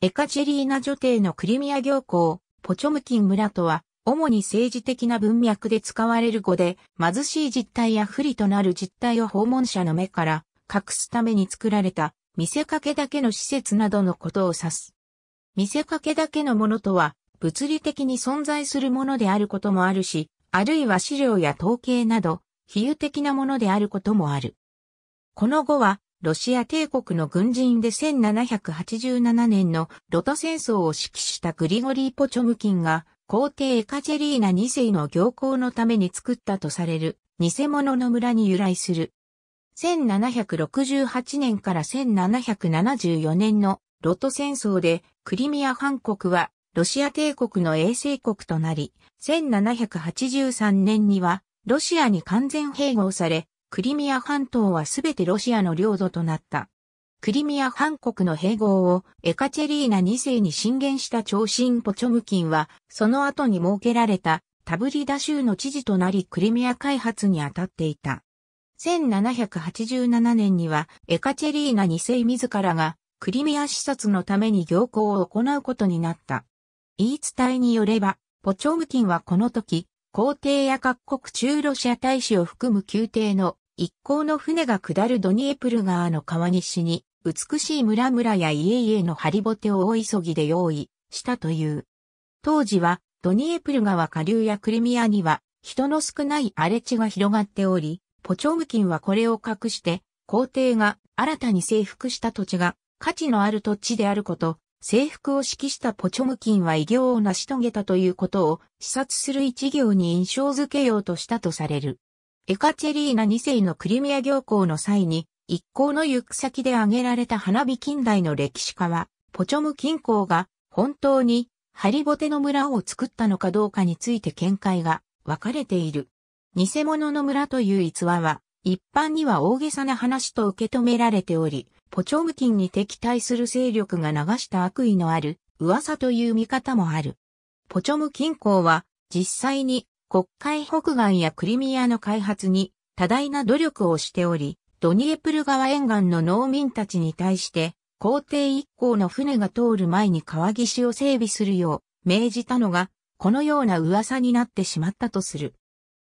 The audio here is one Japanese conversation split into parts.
エカチェリーナ女帝のクリミア行行、ポチョムキン村とは、主に政治的な文脈で使われる語で、貧しい実態や不利となる実態を訪問者の目から隠すために作られた、見せかけだけの施設などのことを指す。見せかけだけのものとは、物理的に存在するものであることもあるし、あるいは資料や統計など、比喩的なものであることもある。この語は、ロシア帝国の軍人で1787年のロト戦争を指揮したグリゴリー・ポチョムキンが皇帝エカチェリーナ2世の行幸のために作ったとされる偽物の村に由来する。1768年から1774年のロト戦争でクリミア半国はロシア帝国の衛星国となり、1783年にはロシアに完全併合され、クリミア半島はすべてロシアの領土となった。クリミア半国の併合をエカチェリーナ2世に進言した長身ポチョムキンは、その後に設けられたタブリダ州の知事となりクリミア開発に当たっていた。1787年にはエカチェリーナ2世自らがクリミア視察のために行幸を行うことになった。言い伝えによれば、ポチョムキンはこの時、皇帝や各国中ロシア大使を含む宮廷の一行の船が下るドニエプル川の川西に、美しい村々や家々のハリボテを大急ぎで用意したという。当時は、ドニエプル川下流やクリミアには、人の少ない荒れ地が広がっており、ポチョムキンはこれを隠して、皇帝が新たに征服した土地が価値のある土地であること、征服を指揮したポチョムキンは偉業を成し遂げたということを視察する一行に印象づけようとしたとされる。エカチェリーナ2世のクリミア行幸の際に、一行の行く先で挙げられた花火近代の歴史家は、ポチョムキンが本当にハリボテの村を作ったのかどうかについて見解が分かれている。偽物の村という逸話は、一般には大げさな話と受け止められており、ポチョムキンに敵対する勢力が流した悪意のある噂という見方もある。ポチョムキンは実際に国会北岸やクリミアの開発に多大な努力をしており、ドニエプル川沿岸の農民たちに対して皇帝一行の船が通る前に川岸を整備するよう命じたのが、このような噂になってしまったとする。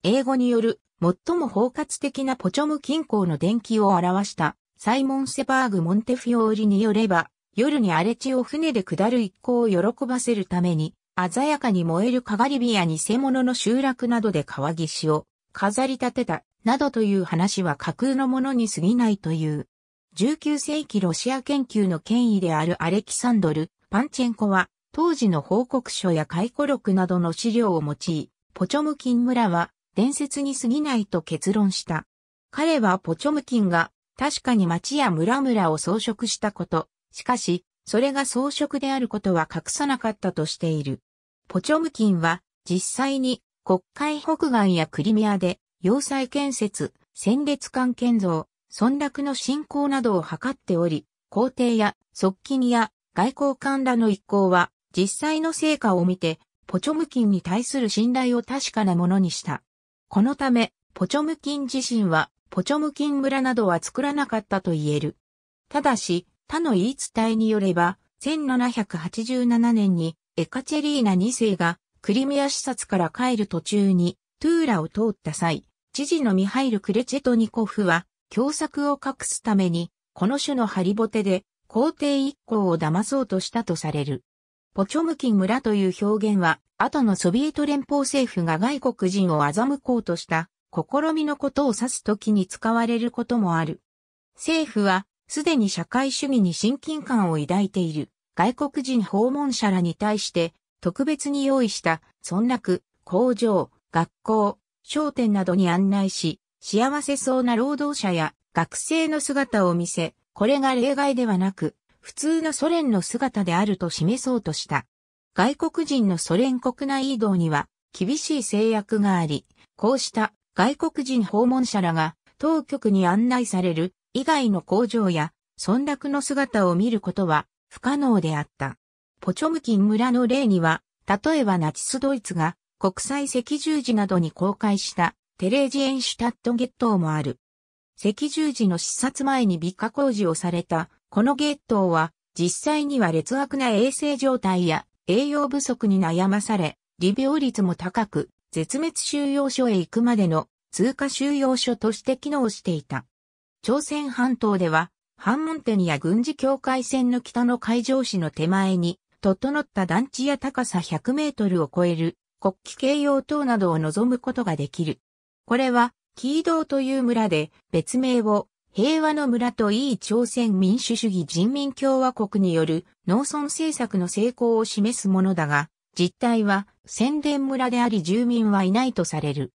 英語による最も包括的なポチョム近郊の伝記を表したサイモン・セバーグ・モンテフィオーリによれば、夜に荒れ地を船で下る一行を喜ばせるために、鮮やかに燃えるかがり火や偽物の集落などで川岸を飾り立てた、などという話は架空のものに過ぎないという。19世紀ロシア研究の権威であるアレキサンドル・パンチェンコは、当時の報告書や回顧録などの資料を用い、ポチョムキン村は伝説に過ぎないと結論した。彼はポチョムキンが確かに町や村々を装飾したこと、しかし、それが装飾であることは隠さなかったとしている。ポチョムキンは、実際に、国会北岸やクリミアで、要塞建設、戦列艦建造、村落の振興などを図っており、皇帝や側近や外交官らの一行は、実際の成果を見て、ポチョムキンに対する信頼を確かなものにした。このため、ポチョムキン自身はポチョムキン村などは作らなかったと言える。ただし、他の言い伝えによれば、1787年にエカチェリーナ2世がクリミア視察から帰る途中にトゥーラを通った際、知事のミハイル・クレチェトニコフは、凶作を隠すために、この種のハリボテで、皇帝一行を騙そうとしたとされる。ポチョムキン村という表現は、後のソビエト連邦政府が外国人を欺こうとした試みのことを指すときに使われることもある。政府は、すでに社会主義に親近感を抱いている外国人訪問者らに対して特別に用意した村落、工場、学校、商店などに案内し、幸せそうな労働者や学生の姿を見せ、これが例外ではなく、普通のソ連の姿であると示そうとした。外国人のソ連国内移動には厳しい制約があり、こうした外国人訪問者らが当局に案内される以外の工場や村落の姿を見ることは不可能であった。ポチョムキン村の例には、例えばナチスドイツが国際赤十字などに公開したテレージエンシュタットゲットーもある。赤十字の視察前に美化工事をされたこのゲットーは実際には劣悪な衛生状態や栄養不足に悩まされ、利病率も高く、絶滅収容所へ行くまでの通過収容所として機能していた。朝鮮半島では、ン門店や軍事境界線の北の海上市の手前に、整った団地や高さ100メートルを超える国旗形容等などを望むことができる。これは、キードーという村で別名を平和の村といい朝鮮民主主義人民共和国による農村政策の成功を示すものだが、実態は宣伝村であり住民はいないとされる。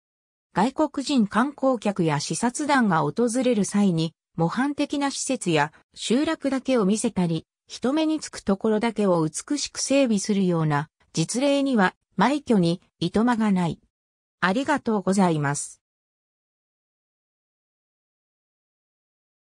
外国人観光客や視察団が訪れる際に、模範的な施設や集落だけを見せたり、人目につくところだけを美しく整備するような実例には、埋挙にいとまがない。ありがとうございます。